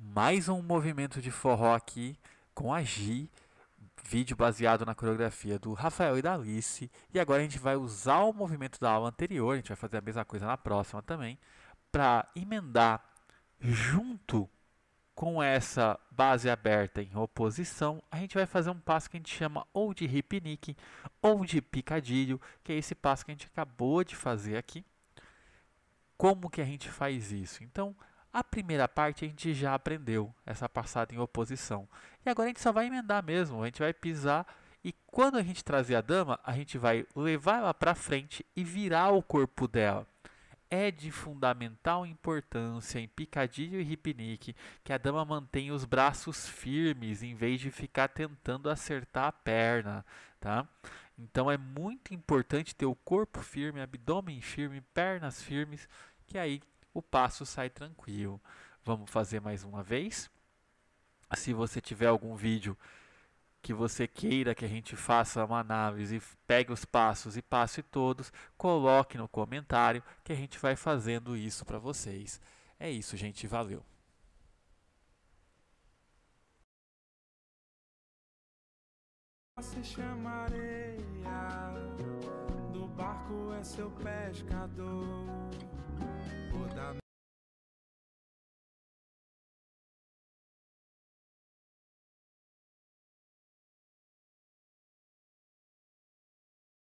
mais um movimento de forró aqui com a Gi, vídeo baseado na coreografia do Rafael e da Alice. E agora a gente vai usar o movimento da aula anterior, a gente vai fazer a mesma coisa na próxima também, para emendar junto com essa base aberta em oposição, a gente vai fazer um passo que a gente chama ou de ripnick ou de picadilho, que é esse passo que a gente acabou de fazer aqui. Como que a gente faz isso? Então, a primeira parte a gente já aprendeu, essa passada em oposição. E agora a gente só vai emendar mesmo, a gente vai pisar e quando a gente trazer a dama, a gente vai levar ela para frente e virar o corpo dela. É de fundamental importância em picadilho e ripnik que a dama mantenha os braços firmes em vez de ficar tentando acertar a perna, tá? Então é muito importante ter o corpo firme, abdômen firme, pernas firmes, que é aí o passo sai tranquilo. Vamos fazer mais uma vez. Se você tiver algum vídeo que você queira que a gente faça uma análise, pegue os passos e passe todos, coloque no comentário que a gente vai fazendo isso para vocês. É isso, gente. Valeu! Se do barco é seu pescador.